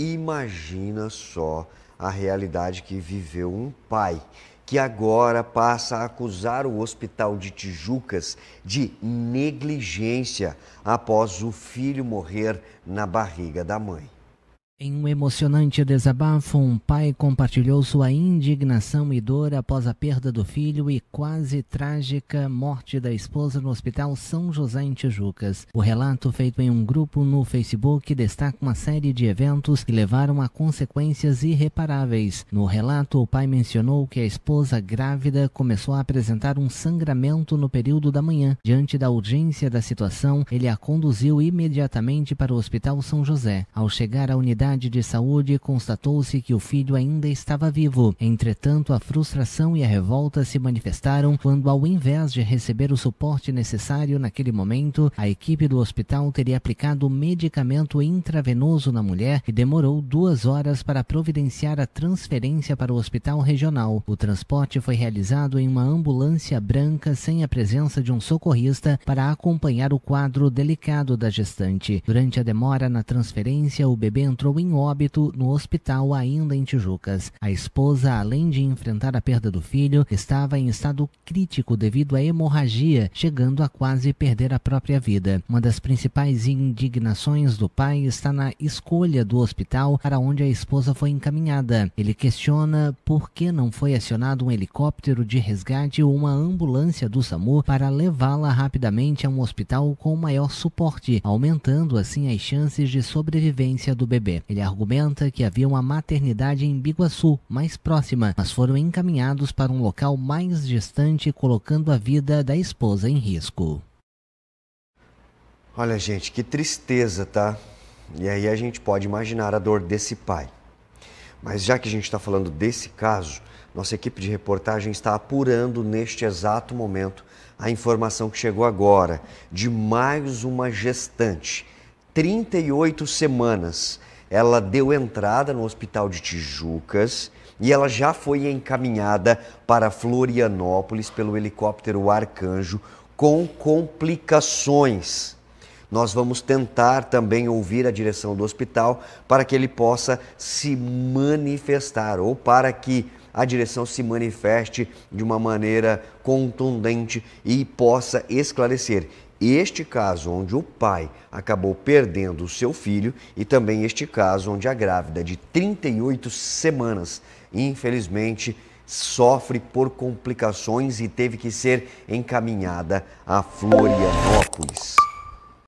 Imagina só a realidade que viveu um pai que agora passa a acusar o hospital de Tijucas de negligência após o filho morrer na barriga da mãe. Em um emocionante desabafo, um pai compartilhou sua indignação e dor após a perda do filho e quase trágica morte da esposa no Hospital São José em Tijucas. O relato feito em um grupo no Facebook destaca uma série de eventos que levaram a consequências irreparáveis. No relato, o pai mencionou que a esposa grávida começou a apresentar um sangramento no período da manhã. Diante da urgência da situação, ele a conduziu imediatamente para o Hospital São José. Ao chegar à unidade unidade de saúde, constatou-se que o filho ainda estava vivo. Entretanto, a frustração e a revolta se manifestaram quando, ao invés de receber o suporte necessário naquele momento, a equipe do hospital teria aplicado medicamento intravenoso na mulher e demorou duas horas para providenciar a transferência para o hospital regional. O transporte foi realizado em uma ambulância branca sem a presença de um socorrista para acompanhar o quadro delicado da gestante. Durante a demora na transferência, o bebê entrou em óbito no hospital ainda em Tijucas. A esposa, além de enfrentar a perda do filho, estava em estado crítico devido à hemorragia, chegando a quase perder a própria vida. Uma das principais indignações do pai está na escolha do hospital para onde a esposa foi encaminhada. Ele questiona por que não foi acionado um helicóptero de resgate ou uma ambulância do SAMU para levá-la rapidamente a um hospital com maior suporte, aumentando assim as chances de sobrevivência do bebê. Ele argumenta que havia uma maternidade em Biguaçu, mais próxima, mas foram encaminhados para um local mais distante, colocando a vida da esposa em risco. Olha, gente, que tristeza, tá? E aí a gente pode imaginar a dor desse pai. Mas já que a gente está falando desse caso, nossa equipe de reportagem está apurando neste exato momento a informação que chegou agora de mais uma gestante, 38 semanas, ela deu entrada no hospital de Tijucas e ela já foi encaminhada para Florianópolis pelo helicóptero Arcanjo com complicações. Nós vamos tentar também ouvir a direção do hospital para que ele possa se manifestar ou para que a direção se manifeste de uma maneira contundente e possa esclarecer este caso onde o pai acabou perdendo o seu filho e também este caso onde a grávida de 38 semanas, infelizmente, sofre por complicações e teve que ser encaminhada a Florianópolis.